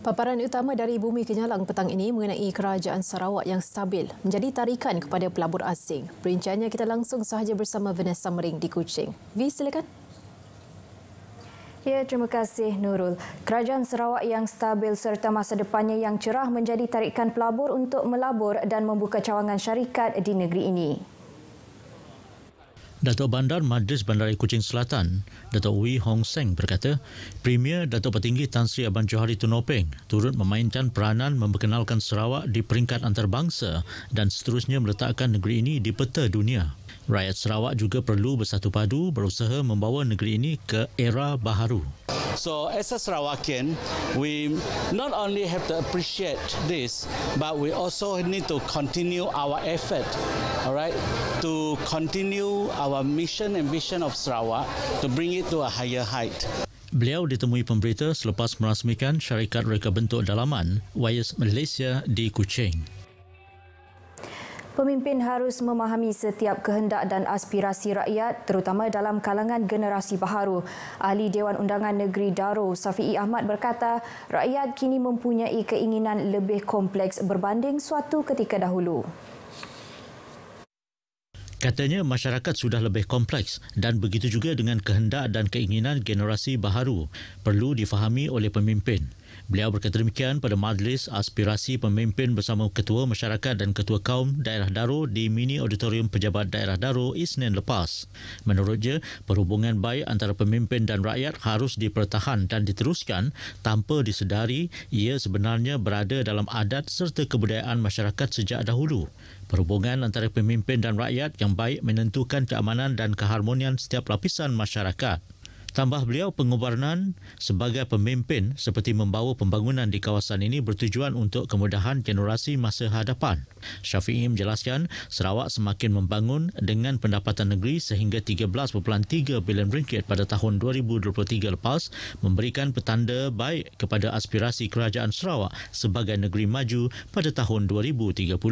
Paparan utama dari Bumi Kenyalang petang ini mengenai kerajaan Sarawak yang stabil menjadi tarikan kepada pelabur asing. Perinciannya kita langsung sahaja bersama Vanessa Mering di Kuching. V, silakan. Ya, terima kasih Nurul. Kerajaan Sarawak yang stabil serta masa depannya yang cerah menjadi tarikan pelabur untuk melabur dan membuka cawangan syarikat di negeri ini. Datuk Bandar Majlis Bandaraya Kuching Selatan, Datuk Wee Hong Seng berkata, Premier Datuk Petinggi Tan Sri Abang Johari Tunopeng turut memainkan peranan memperkenalkan Sarawak di peringkat antarabangsa dan seterusnya meletakkan negeri ini di peta dunia. Rakyat Sarawak juga perlu bersatu padu berusaha membawa negeri ini ke era baharu. So as a Sarawakian, we not only have to appreciate this, but we also need to continue our effort, all right, to continue our mission and vision of Sarawak to bring it to a higher height. Beliau ditemui pemberita selepas merasmikan syarikat reka bentuk dalaman Wires Malaysia di Kuching. Pemimpin harus memahami setiap kehendak dan aspirasi rakyat terutama dalam kalangan generasi baharu. Ahli Dewan Undangan Negeri Daro, Safi'i Ahmad berkata, rakyat kini mempunyai keinginan lebih kompleks berbanding suatu ketika dahulu. Katanya masyarakat sudah lebih kompleks dan begitu juga dengan kehendak dan keinginan generasi baharu perlu difahami oleh pemimpin. Beliau berkata demikian pada majlis aspirasi pemimpin bersama Ketua Masyarakat dan Ketua Kaum Daerah Daro di Mini Auditorium Pejabat Daerah Daro Isnin lepas. Menurutnya, perhubungan baik antara pemimpin dan rakyat harus dipertahan dan diteruskan tanpa disedari ia sebenarnya berada dalam adat serta kebudayaan masyarakat sejak dahulu. Perhubungan antara pemimpin dan rakyat yang baik menentukan keamanan dan keharmonian setiap lapisan masyarakat. Tambah beliau pengubaran sebagai pemimpin seperti membawa pembangunan di kawasan ini bertujuan untuk kemudahan generasi masa hadapan. Syafi'i menjelaskan Sarawak semakin membangun dengan pendapatan negeri sehingga 13.3 bilion ringgit pada tahun 2023 lepas memberikan petanda baik kepada aspirasi kerajaan Sarawak sebagai negeri maju pada tahun 2030.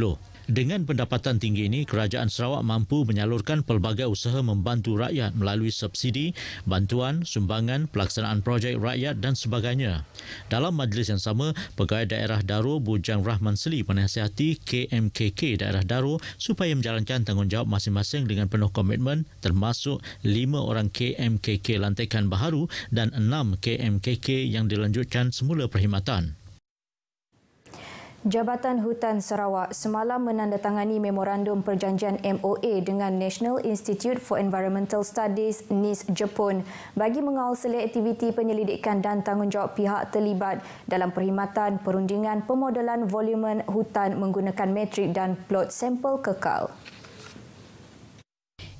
Dengan pendapatan tinggi ini, kerajaan Sarawak mampu menyalurkan pelbagai usaha membantu rakyat melalui subsidi, bantuan, sumbangan, pelaksanaan projek rakyat dan sebagainya. Dalam majlis yang sama, Pegawai Daerah Daro Bujang Rahman Seli menasihati KMKK Daerah Daro supaya menjalankan tanggungjawab masing-masing dengan penuh komitmen termasuk 5 orang KMKK lantikan baharu dan 6 KMKK yang dilanjutkan semula perkhidmatan. Jabatan Hutan Sarawak semalam menandatangani memorandum perjanjian MOA dengan National Institute for Environmental Studies NIS Jepun bagi mengawal selia aktiviti penyelidikan dan tanggungjawab pihak terlibat dalam perkhidmatan perundingan pemodelan volumen hutan menggunakan metrik dan plot sampel kekal.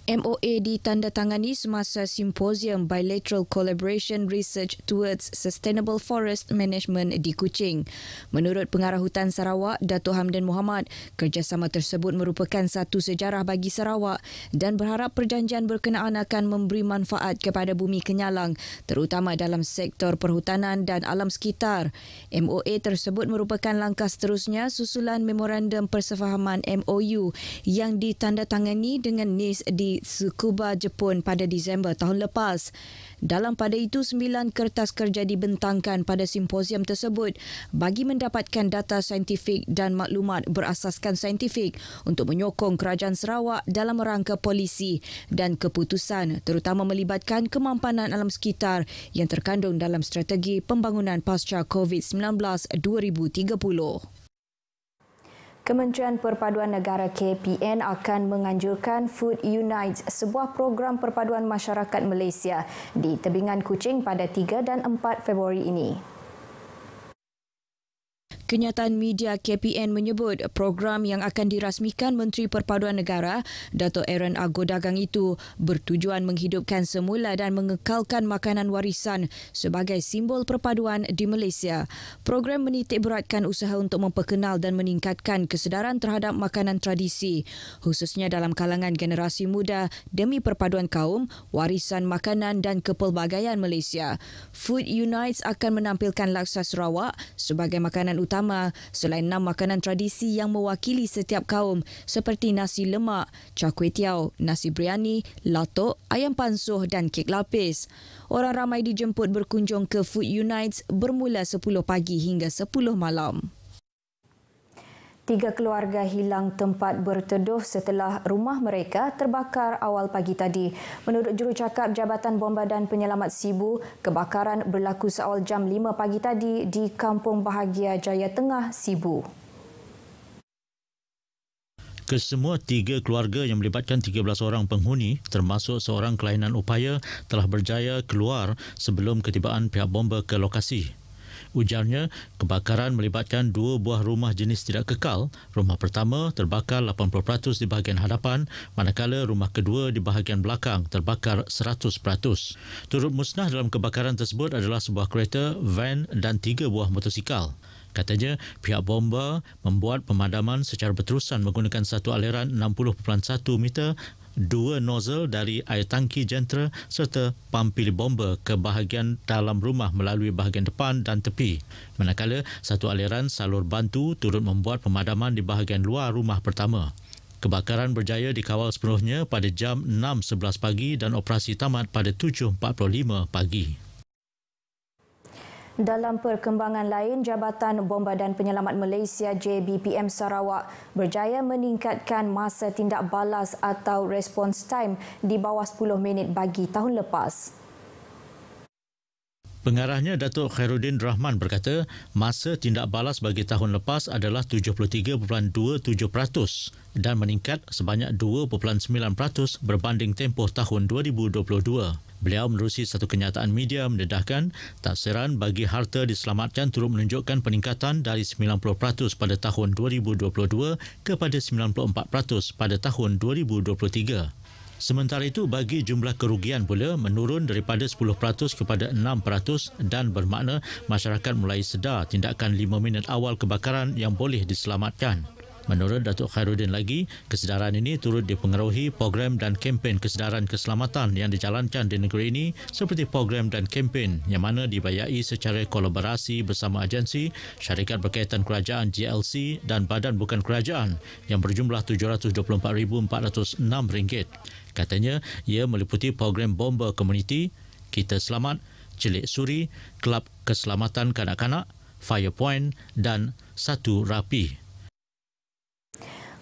MOA ditandatangani semasa Simposium Bilateral Collaboration Research Towards Sustainable Forest Management di Kuching. Menurut Pengarah Hutan Sarawak, Dato' Hamdan Muhammad, kerjasama tersebut merupakan satu sejarah bagi Sarawak dan berharap perjanjian berkenaan akan memberi manfaat kepada bumi kenyalang terutama dalam sektor perhutanan dan alam sekitar. MOA tersebut merupakan langkah seterusnya susulan Memorandum Persefahaman MOU yang ditandatangani dengan NIS di Tsukuba, Jepun pada Disember tahun lepas. Dalam pada itu, sembilan kertas kerja dibentangkan pada simposium tersebut bagi mendapatkan data saintifik dan maklumat berasaskan saintifik untuk menyokong kerajaan Sarawak dalam rangka polisi dan keputusan terutama melibatkan kemampanan alam sekitar yang terkandung dalam strategi pembangunan pasca COVID-19 2030. Kementerian Perpaduan Negara KPN akan menganjurkan Food Unite, sebuah program perpaduan masyarakat Malaysia di Tebingan Kuching pada 3 dan 4 Februari ini. Kenyataan media KPN menyebut program yang akan dirasmikan Menteri Perpaduan Negara, Dato' Aaron Ago Dagang itu bertujuan menghidupkan semula dan mengekalkan makanan warisan sebagai simbol perpaduan di Malaysia. Program menitik beratkan usaha untuk memperkenal dan meningkatkan kesedaran terhadap makanan tradisi, khususnya dalam kalangan generasi muda demi perpaduan kaum, warisan makanan dan kepelbagaian Malaysia. Food Unites akan menampilkan laksa Sarawak sebagai makanan utama bersama selain enam makanan tradisi yang mewakili setiap kaum seperti nasi lemak, char kway teow, nasi biryani, latok, ayam pansuh dan kek lapis. Orang ramai dijemput berkunjung ke Food Unites bermula 10 pagi hingga 10 malam. Tiga keluarga hilang tempat berteduh setelah rumah mereka terbakar awal pagi tadi. Menurut jurucakap Jabatan Bomba dan Penyelamat Sibu, kebakaran berlaku seawal jam 5 pagi tadi di Kampung Bahagia Jaya Tengah, Sibu. Kesemua tiga keluarga yang melibatkan 13 orang penghuni termasuk seorang kelainan upaya telah berjaya keluar sebelum ketibaan pihak bomba ke lokasi. Ujarnya, kebakaran melibatkan dua buah rumah jenis tidak kekal. Rumah pertama terbakar 80% di bahagian hadapan, manakala rumah kedua di bahagian belakang terbakar 100%. Turut musnah dalam kebakaran tersebut adalah sebuah kereta, van dan tiga buah motosikal. Katanya, pihak bomba membuat pemadaman secara berterusan menggunakan satu aliran 60.1 meter dua nozzle dari air tangki jentera serta pampil bomba ke bahagian dalam rumah melalui bahagian depan dan tepi. Manakala, satu aliran salur bantu turut membuat pemadaman di bahagian luar rumah pertama. Kebakaran berjaya dikawal sepenuhnya pada jam 6.11 pagi dan operasi tamat pada 7.45 pagi. Dalam perkembangan lain, Jabatan Bomba dan Penyelamat Malaysia JBPM Sarawak berjaya meningkatkan masa tindak balas atau response time di bawah 10 minit bagi tahun lepas. Pengarahnya Datuk Khairuddin Rahman berkata, masa tindak balas bagi tahun lepas adalah 73.27% dan meningkat sebanyak 2.9% berbanding tempoh tahun 2022. Beliau menerusi satu kenyataan media mendedahkan taksiran bagi harta diselamatkan turut menunjukkan peningkatan dari 90% pada tahun 2022 kepada 94% pada tahun 2023. Sementara itu, bagi jumlah kerugian pula menurun daripada 10% kepada 6% dan bermakna masyarakat mulai sedar tindakan 5 minit awal kebakaran yang boleh diselamatkan. Menurut Datuk Khairuddin lagi, kesedaran ini turut dipengaruhi program dan kempen kesedaran keselamatan yang dijalankan di negeri ini seperti program dan kempen yang mana dibayai secara kolaborasi bersama agensi, syarikat berkaitan kerajaan GLC dan badan bukan kerajaan yang berjumlah RM724,406. Katanya ia meliputi program Bomba Community, Kita Selamat, Celik Suri, Kelab Keselamatan Kanak-Kanak, Firepoint dan Satu Rapi.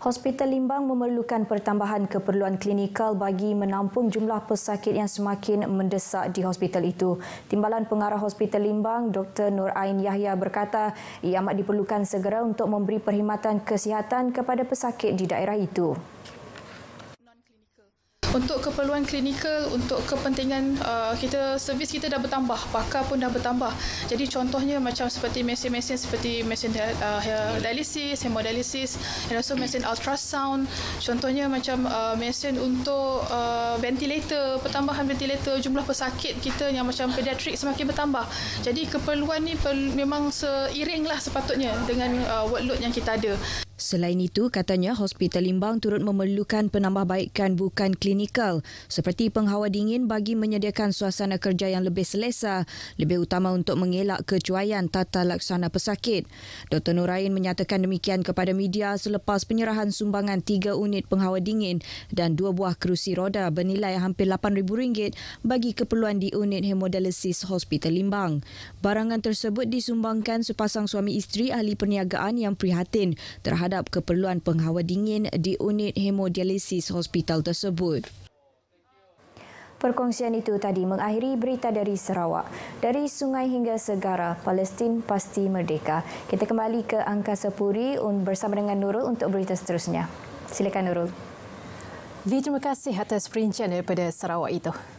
Hospital Limbang memerlukan pertambahan keperluan klinikal bagi menampung jumlah pesakit yang semakin mendesak di hospital itu. Timbalan Pengarah Hospital Limbang, Dr. Nur Ain Yahya berkata ia amat diperlukan segera untuk memberi perkhidmatan kesihatan kepada pesakit di daerah itu untuk keperluan klinikal untuk kepentingan uh, kita servis kita dah bertambah pakar pun dah bertambah jadi contohnya macam seperti mesin-mesin seperti mesin uh, dialisis hemodialisis dan juga mesin ultrasound contohnya macam uh, mesin untuk uh, ventilator pertambahan ventilator jumlah pesakit kita yang macam pediatrik semakin bertambah jadi keperluan ni memang seiringlah sepatutnya dengan uh, workload yang kita ada Selain itu, katanya Hospital Limbang turut memerlukan penambahbaikan bukan klinikal seperti penghawa dingin bagi menyediakan suasana kerja yang lebih selesa, lebih utama untuk mengelak kecuaian tata laksana pesakit. Dr. Nurain menyatakan demikian kepada media selepas penyerahan sumbangan tiga unit penghawa dingin dan dua buah kerusi roda bernilai hampir rm ringgit bagi keperluan di unit hemodialisis Hospital Limbang. Barangan tersebut disumbangkan sepasang suami isteri ahli perniagaan yang prihatin terhadap terhadap keperluan penghawa dingin di unit hemodialisis hospital tersebut. Perkongsian itu tadi mengakhiri berita dari Sarawak. Dari sungai hingga segara, Palestin pasti merdeka. Kita kembali ke Angkasa Puri bersama dengan Nurul untuk berita seterusnya. Silakan Nurul. V, terima kasih atas perincian daripada Sarawak itu.